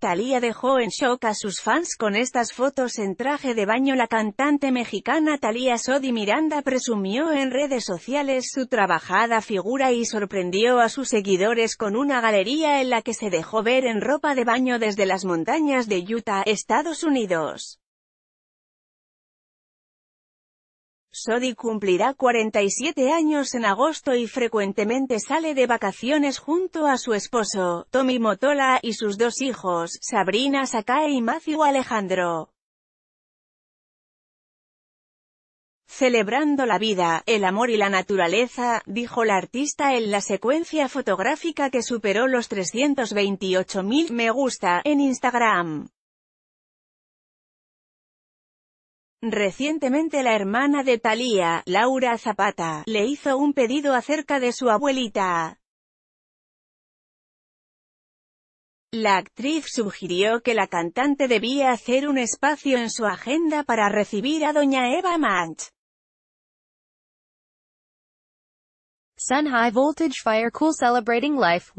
Talía dejó en shock a sus fans con estas fotos en traje de baño. La cantante mexicana Thalía Sodi Miranda presumió en redes sociales su trabajada figura y sorprendió a sus seguidores con una galería en la que se dejó ver en ropa de baño desde las montañas de Utah, Estados Unidos. Sodi cumplirá 47 años en agosto y frecuentemente sale de vacaciones junto a su esposo, Tommy Motola, y sus dos hijos, Sabrina Sakae y Matthew Alejandro. Celebrando la vida, el amor y la naturaleza, dijo la artista en la secuencia fotográfica que superó los 328.000 me gusta en Instagram. Recientemente la hermana de Thalía, Laura Zapata, le hizo un pedido acerca de su abuelita. La actriz sugirió que la cantante debía hacer un espacio en su agenda para recibir a doña Eva Manch. Sun High Voltage Fire Cool Celebrating Life